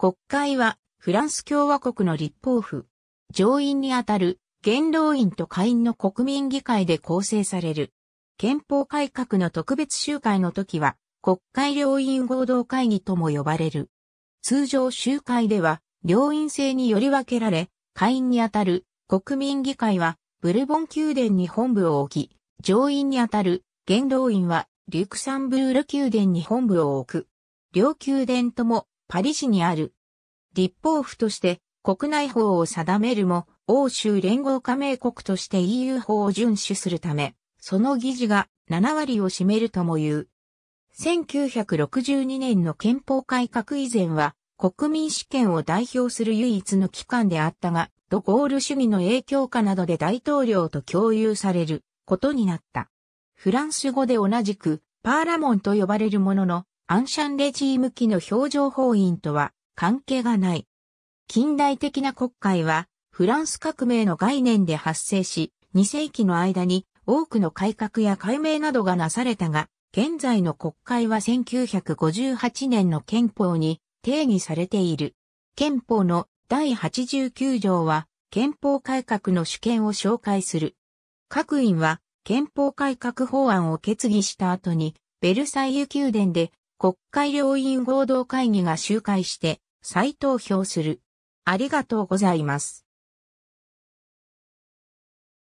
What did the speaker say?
国会はフランス共和国の立法府。上院にあたる元老院と下院の国民議会で構成される。憲法改革の特別集会の時は国会両院合同会議とも呼ばれる。通常集会では両院制により分けられ、下院にあたる国民議会はブルボン宮殿に本部を置き、上院にあたる元老院はリュクサンブール宮殿に本部を置く。両宮殿ともパリ市にある。立法府として国内法を定めるも、欧州連合加盟国として EU 法を遵守するため、その議事が7割を占めるとも言う。1962年の憲法改革以前は、国民主権を代表する唯一の機関であったが、ドゴール主義の影響下などで大統領と共有されることになった。フランス語で同じくパーラモンと呼ばれるものの、アンシャンレジーム期の表情法院とは関係がない。近代的な国会はフランス革命の概念で発生し、2世紀の間に多くの改革や改名などがなされたが、現在の国会は1958年の憲法に定義されている。憲法の第89条は憲法改革の主権を紹介する。各院は憲法改革法案を決議した後にベルサイユ宮殿で国会両院合同会議が集会して再投票する。ありがとうございます。